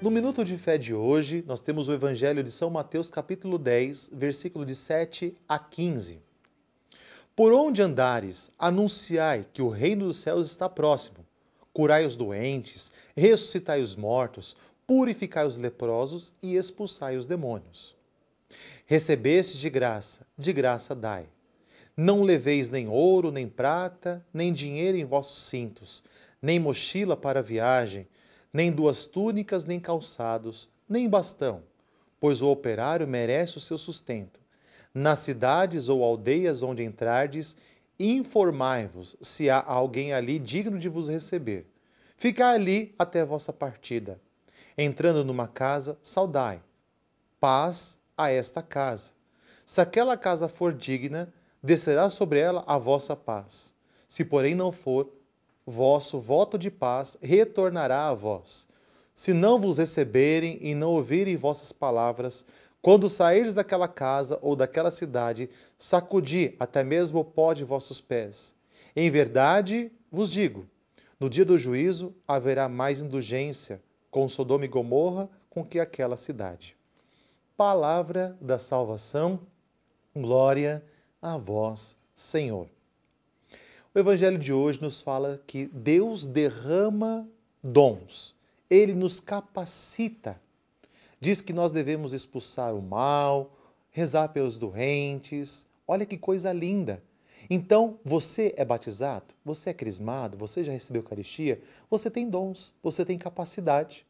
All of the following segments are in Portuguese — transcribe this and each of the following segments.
No minuto de fé de hoje, nós temos o Evangelho de São Mateus, capítulo 10, versículo de 7 a 15. Por onde andares, anunciai que o reino dos céus está próximo. Curai os doentes, ressuscitai os mortos, purificai os leprosos e expulsai os demônios. Recebestes de graça, de graça dai. Não leveis nem ouro, nem prata, nem dinheiro em vossos cintos, nem mochila para viagem, nem duas túnicas, nem calçados, nem bastão, pois o operário merece o seu sustento. Nas cidades ou aldeias onde entrardes, informai-vos se há alguém ali digno de vos receber. Ficai ali até vossa partida. Entrando numa casa, saudai. Paz a esta casa. Se aquela casa for digna, descerá sobre ela a vossa paz. Se porém não for, vosso voto de paz retornará a vós. Se não vos receberem e não ouvirem vossas palavras, quando sairdes daquela casa ou daquela cidade, sacudi até mesmo o pó de vossos pés. Em verdade vos digo: no dia do juízo haverá mais indulgência com Sodoma e Gomorra com que aquela cidade. Palavra da salvação, glória a vós, Senhor. O Evangelho de hoje nos fala que Deus derrama dons, ele nos capacita. Diz que nós devemos expulsar o mal, rezar pelos doentes. Olha que coisa linda! Então, você é batizado, você é crismado, você já recebeu Eucaristia, você tem dons, você tem capacidade.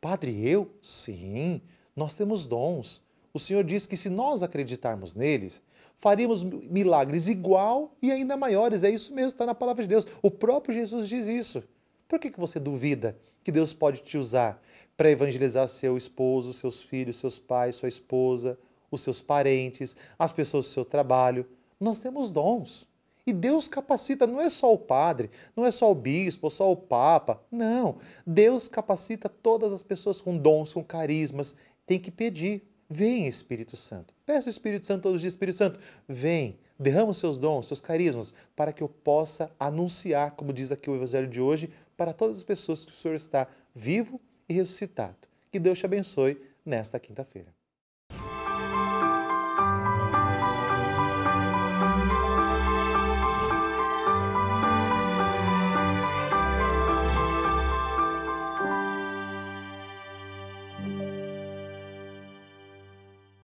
Padre, eu? Sim, nós temos dons. O Senhor diz que se nós acreditarmos neles, faríamos milagres igual e ainda maiores. É isso mesmo, está na palavra de Deus. O próprio Jesus diz isso. Por que, que você duvida que Deus pode te usar para evangelizar seu esposo, seus filhos, seus pais, sua esposa, os seus parentes, as pessoas do seu trabalho? Nós temos dons. E Deus capacita, não é só o padre, não é só o bispo, só o papa. Não. Deus capacita todas as pessoas com dons, com carismas. Tem que pedir. Vem, Espírito Santo. Peço ao Espírito Santo todos os dias, Espírito Santo, vem, derrama os seus dons, seus carismas, para que eu possa anunciar, como diz aqui o Evangelho de hoje, para todas as pessoas que o Senhor está vivo e ressuscitado. Que Deus te abençoe nesta quinta-feira.